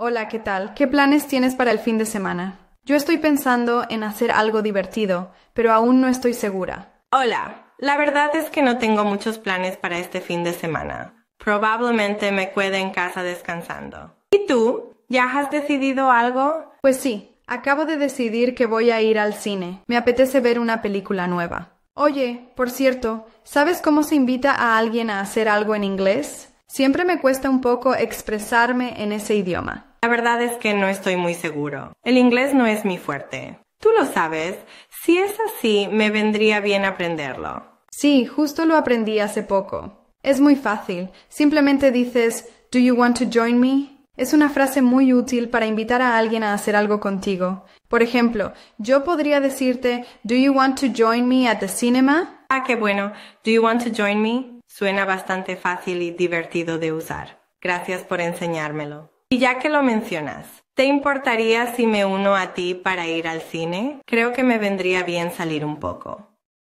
Hola, ¿qué tal? ¿Qué planes tienes para el fin de semana? Yo estoy pensando en hacer algo divertido, pero aún no estoy segura. Hola, la verdad es que no tengo muchos planes para este fin de semana. Probablemente me quede en casa descansando. ¿Y tú? ¿Ya has decidido algo? Pues sí, acabo de decidir que voy a ir al cine. Me apetece ver una película nueva. Oye, por cierto, ¿sabes cómo se invita a alguien a hacer algo en inglés? Siempre me cuesta un poco expresarme en ese idioma. La verdad es que no estoy muy seguro. El inglés no es mi fuerte. Tú lo sabes. Si es así, me vendría bien aprenderlo. Sí, justo lo aprendí hace poco. Es muy fácil. Simplemente dices Do you want to join me? Es una frase muy útil para invitar a alguien a hacer algo contigo. Por ejemplo, yo podría decirte Do you want to join me at the cinema? Ah, qué bueno. Do you want to join me? Suena bastante fácil y divertido de usar. Gracias por enseñármelo. Y ya que lo mencionas, ¿te importaría si me uno a ti para ir al cine? Creo que me vendría bien salir un poco.